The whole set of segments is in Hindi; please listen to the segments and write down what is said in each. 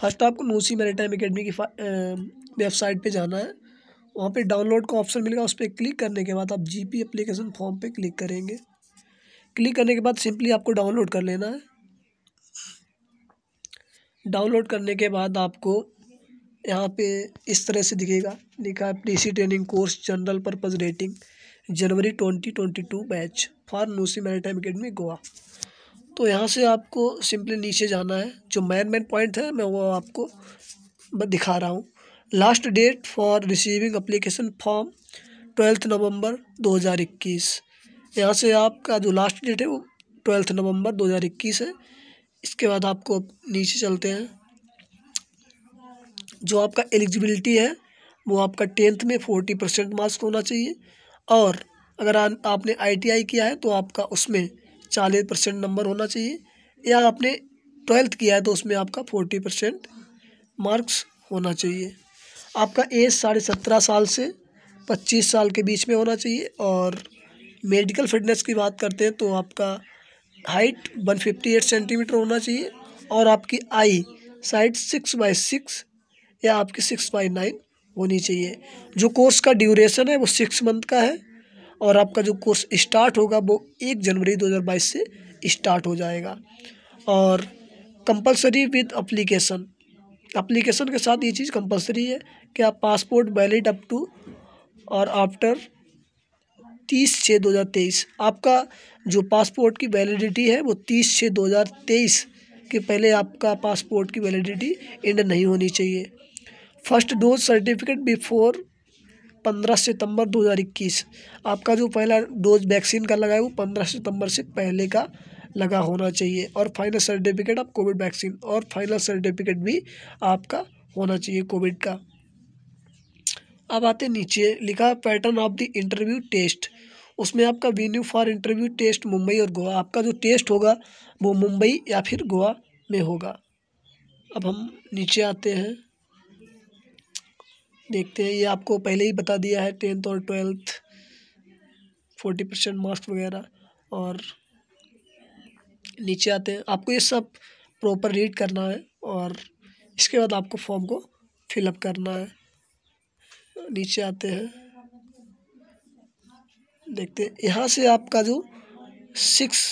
फर्स्ट तो आपको नूसी टाइम अकेडमी की वेबसाइट पे जाना है वहाँ पे डाउनलोड का ऑप्शन मिलेगा उस पर क्लिक करने के बाद आप जीपी एप्लीकेशन फॉर्म पे क्लिक करेंगे क्लिक करने के बाद सिंपली आपको डाउनलोड कर लेना है डाउनलोड करने के बाद आपको यहाँ पे इस तरह से दिखेगा लिखा है sea training course general purpose rating January twenty twenty two batch for NUSI maritime academy Goa तो यहाँ से आपको सिंपली नीचे जाना है जो मैन मैन पॉइंट है मैं वो आपको दिखा रहा हूँ last date for receiving application form twelfth November 2021 यहाँ से आपका जो लास्ट डेट है वो ट्वेल्थ नवंबर 2021 है इसके बाद आपको नीचे चलते हैं जो आपका एलिजिबिलिटी है वो आपका टेंथ में फोर्टी परसेंट मार्क्स होना चाहिए और अगर आ, आपने आईटीआई किया है तो आपका उसमें चालीस परसेंट नंबर होना चाहिए या आपने ट्वेल्थ किया है तो उसमें आपका फोर्टी परसेंट मार्क्स होना चाहिए आपका एज साढ़े सत्रह साल से पच्चीस साल के बीच में होना चाहिए और मेडिकल फिटनेस की बात करते हैं तो आपका height one fifty eight centimetre होना चाहिए और आपकी eye side six by six या आपकी सिक्स बाई नाइन होनी चाहिए जो कोर्स का ड्यूरेशन है वो सिक्स मंथ का है और आपका जो कोर्स स्टार्ट होगा वो एक जनवरी 2022 से स्टार्ट हो जाएगा और कंपलसरी विद अप्लीकेशन अप्लीकेशन के साथ ये चीज़ कंपलसरी है कि आप पासपोर्ट वैलिड अप टू और आफ्टर तीस छः दो हज़ार तेईस आपका जो पासपोर्ट की वैलिडिटी है वो तीस छः दो हज़ार तेईस के पहले आपका पासपोर्ट की वैलिडिटी एंड नहीं होनी चाहिए फर्स्ट डोज सर्टिफिकेट बिफोर पंद्रह सितंबर 2021 आपका जो पहला डोज वैक्सीन का लगा है वो पंद्रह सितंबर से पहले का लगा होना चाहिए और फाइनल सर्टिफिकेट आप कोविड वैक्सीन और फाइनल सर्टिफिकेट भी आपका होना चाहिए कोविड का अब आते नीचे लिखा pattern of the interview test उसमें आपका venue for interview test Mumbai और गोवा आपका जो टेस्ट होगा वो मुंबई या फिर गोवा में होगा अब हम नीचे आते हैं देखते हैं ये आपको पहले ही बता दिया है टेंथ और ट्वेल्थ फोर्टी परसेंट मार्क्स वगैरह और नीचे आते हैं आपको ये सब प्रॉपर रीड करना है और इसके बाद आपको फॉर्म को फिलअप करना है नीचे आते हैं देखते हैं यहाँ से आपका जो सिक्स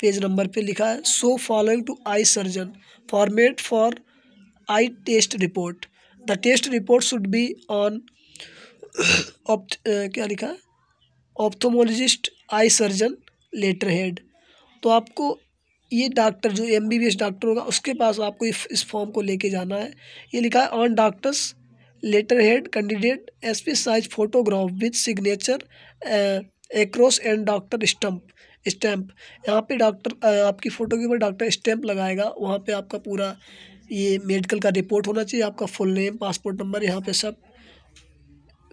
पेज नंबर पे लिखा है so following to eye surgeon format for eye test report the test report should be on ऑप्थ क्या लिखा है ophthalmologist eye surgeon letter head तो आपको ये डॉक्टर जो M B B S doctor होगा उसके पास आपको इस फॉर्म को लेके जाना है ये लिखा है on doctor's letter head candidate S P size photograph with signature across and doctor stump stamp यहाँ पे डॉक्टर uh, आपकी फ़ोटो के ऊपर डॉक्टर स्टैम्प लगाएगा वहाँ पे आपका पूरा ये मेडिकल का रिपोर्ट होना चाहिए आपका फुल नेम पासपोर्ट नंबर यहाँ पे सब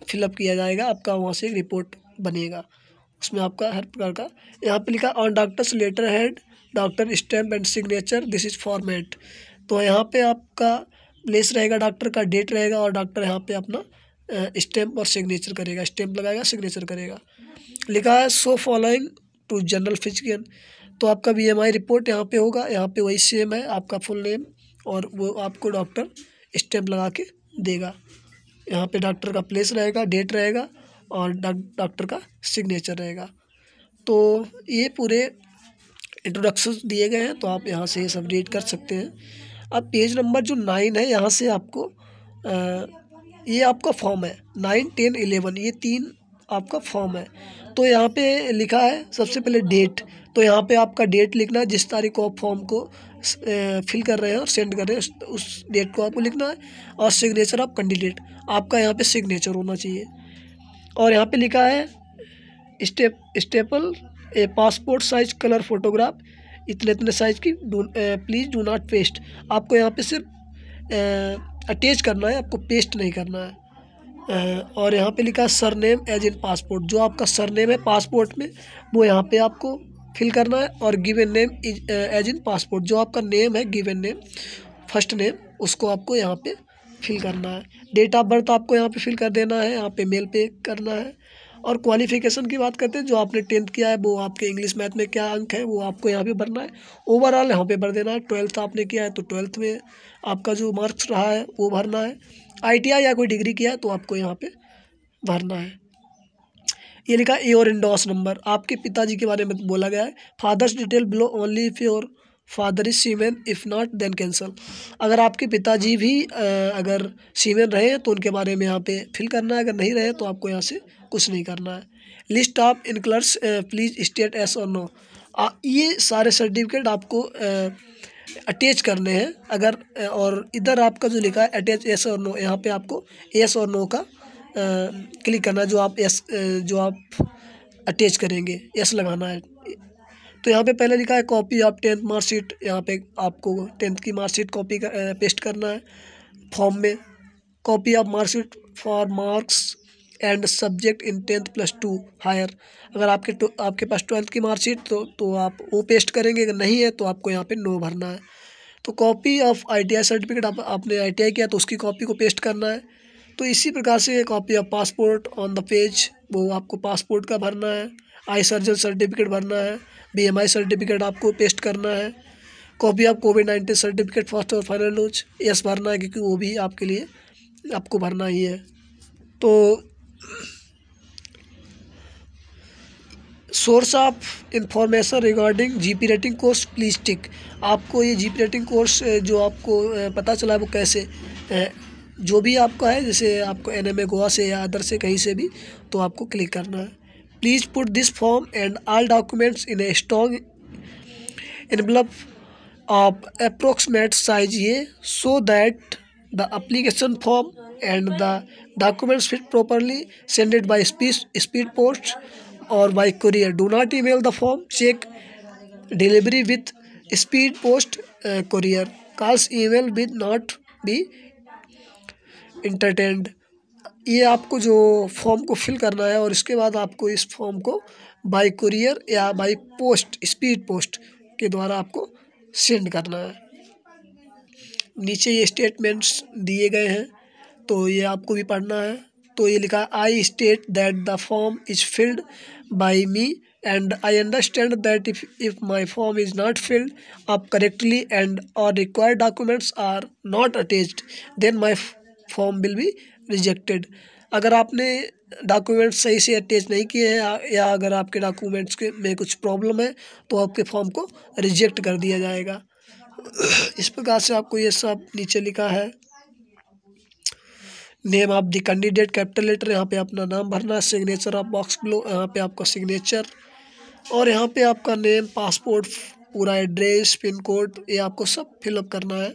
फिलअप किया जाएगा आपका वहाँ से रिपोर्ट बनेगा उसमें आपका हर प्रकार का यहाँ पे लिखा on doctor's letter hand doctor stamp and signature this is format तो यहाँ पे आपका प्लेस रहेगा डॉक्टर का डेट रहेगा और डॉक्टर यहाँ पर अपना स्टैम्प और सिग्नेचर करेगा स्टैम्प लगाएगा सिग्नेचर करेगा लिखा है so following to general physical तो आपका बी एम आई रिपोर्ट यहाँ पे होगा यहाँ पे वही सेम है आपका फुल नेम और वो आपको डॉक्टर स्टेप लगा के देगा यहाँ पे डॉक्टर का प्लेस रहेगा डेट रहेगा और डॉक्टर का सिग्नेचर रहेगा तो ये पूरे इंट्रोडक्शन दिए गए हैं तो आप यहाँ से ये सब रीड कर सकते हैं अब पेज नंबर जो नाइन है यहाँ से आपको आ, ये आपका फॉर्म है नाइन टेन एलेवन ये तीन आपका फॉर्म है तो यहाँ पे लिखा है सबसे पहले डेट तो यहाँ पे आपका डेट लिखना है जिस तारीख को आप फॉर्म को फिल कर रहे हैं और सेंड कर रहे हैं उस, डेट को आपको लिखना है और सिग्नेचर ऑफ कैंडिडेट आपका यहाँ पे सिग्नेचर होना चाहिए और यहाँ पे लिखा है step staple a passport size colour photograph इतने इतने साइज़ की प्लीज़ डू नॉट पेस्ट आपको यहाँ पर सिर्फ अटैच करना है आपको पेस्ट नहीं करना है और यहाँ पे लिखा है surname as in passport जो आपका सर नेम है पासपोर्ट में वो यहाँ पे आपको फिल करना है और given name as in passport जो आपका नेम है गिवन नेम फर्स्ट नेम उसको आपको यहाँ पे फिल करना है डेट ऑफ बर्थ आपको यहाँ पे फिल कर देना है यहाँ पे मेल पे करना है और क्वालिफिकेशन की बात करते हैं जो आपने टेंथ किया है वो आपके इंग्लिश मैथ में क्या अंक है वो आपको यहाँ पे भरना है ओवरऑल यहाँ पे भर देना है ट्वेल्थ आपने किया है तो ट्वेल्थ में आपका जो मार्क्स रहा है वो भरना है आई या कोई डिग्री किया है तो आपको यहाँ पर भरना है ये लिखा ए और इंडोस नंबर आपके पिताजी के बारे में बोला गया है father's detail below only if your father is seaman if not then cancel अगर आपके पिताजी भी अगर सीमेन रहे तो उनके बारे में यहाँ पे फिल करना है अगर नहीं रहे तो आपको यहाँ से कुछ नहीं करना है list of enclosures please state yes और नो ये सारे सर्टिफिकेट आपको अटैच करने हैं अगर और इधर आपका जो लिखा है अटैच एस और नो यहाँ पे आपको एस और नो का क्लिक करना है जो आप एस जो आप अटैच करेंगे एस लगाना है तो यहाँ पे पहले लिखा है कॉपी आप टेंथ मार्कशीट यहाँ पे आपको टेंथ की मार्कशीट कॉपी कर, पेस्ट करना है फॉर्म में copy of marksheet for marks and subject in tenth plus two higher अगर आपके तो, आपके पास ट्वेल्थ की मार्कशीट तो तो आप वो पेस्ट करेंगे अगर नहीं है तो आपको यहाँ पे नो भरना है तो कॉपी ऑफ आईटीआई सर्टिफिकेट आप, आपने आईटीआई किया तो उसकी कॉपी को पेस्ट करना है तो इसी प्रकार से copy of passport on the page वो आपको पासपोर्ट का भरना है आई सर्जन सर्टिफिकेट भरना है बी सर्टिफिकेट आपको पेस्ट करना है copy of Covid nineteen certificate first और फाइनल डोज यस भरना है क्योंकि वो भी आपके लिए आपको भरना ही है तो source of information regarding GP rating course please tick आपको ये जीपी रेटिंग कोर्स जो आपको पता चला है वो कैसे जो भी आपका है जैसे आपको एन एम ए गोवा से या अदर से कहीं से भी तो आपको क्लिक करना है please put this form and all documents in a strong envelope आप अप्रोक्सीमेट साइज ये so that the application form and the documents fit properly sended by speed speed post और by courier do not email the form check delivery with speed post courier calls email with not be entertained ये आपको जो फॉर्म को फिल करना है और इसके बाद आपको इस फॉर्म को बाई कुरियर या बाई पोस्ट स्पीड पोस्ट के द्वारा आपको सेंड करना है नीचे ये स्टेटमेंट्स दिए गए हैं तो ये आपको भी पढ़ना है तो ये लिखा I state that the form is filled by me and I understand that if if my form is not filled up correctly and और required documents are not attached then my form will be rejected अगर आपने डॉक्यूमेंट्स सही से अटैच नहीं किए हैं या अगर आपके डॉक्यूमेंट्स के में कुछ प्रॉब्लम है तो आपके फॉर्म को रिजेक्ट कर दिया जाएगा इस प्रकार से आपको ये सब नीचे लिखा है name of the candidate capital letter यहाँ पे अपना नाम भरना सिग्नेचर ऑफ बॉक्स ब्लो यहाँ पे आपका सिग्नेचर और यहाँ पे आपका नेम पासपोर्ट पूरा एड्रेस पिन कोड ये आपको सब फिलअप करना है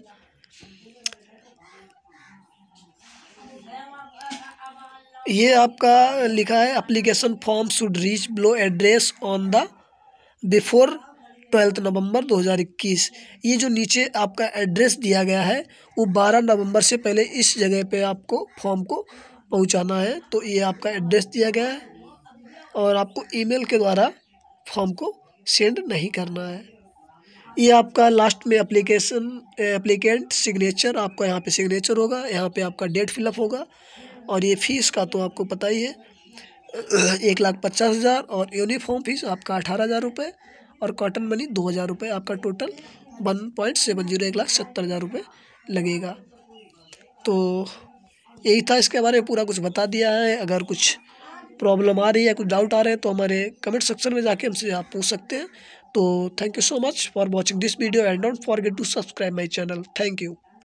ये आपका लिखा है application form should reach below address on the before twelfth November 2021 ये जो नीचे आपका एड्रेस दिया गया है वो 12 नवंबर से पहले इस जगह पे आपको फॉर्म को पहुंचाना है तो ये आपका एड्रेस दिया गया है और आपको ईमेल के द्वारा फॉर्म को सेंड नहीं करना है ये आपका लास्ट में एप्लीकेशन एप्लीकेंट सिग्नेचर आपका यहाँ पे सिग्नेचर होगा यहाँ पे आपका डेट फिलअप होगा और ये फ़ीस का तो आपको पता ही है एक लाख पचास हज़ार और यूनिफॉर्म फ़ीस आपका अठारह हज़ार रुपये और कॉटन मनी दो हज़ार रुपये आपका total one point seven zero एक लाख सत्तर हज़ार रुपये लगेगा तो यही था इसके बारे में पूरा कुछ बता दिया है अगर कुछ प्रॉब्लम आ रही है कुछ डाउट आ रहे हैं तो हमारे कमेंट सेक्शन में जाके हमसे आप पूछ सकते हैं तो thank you so much for watching this video and don't forget to subscribe my channel thank you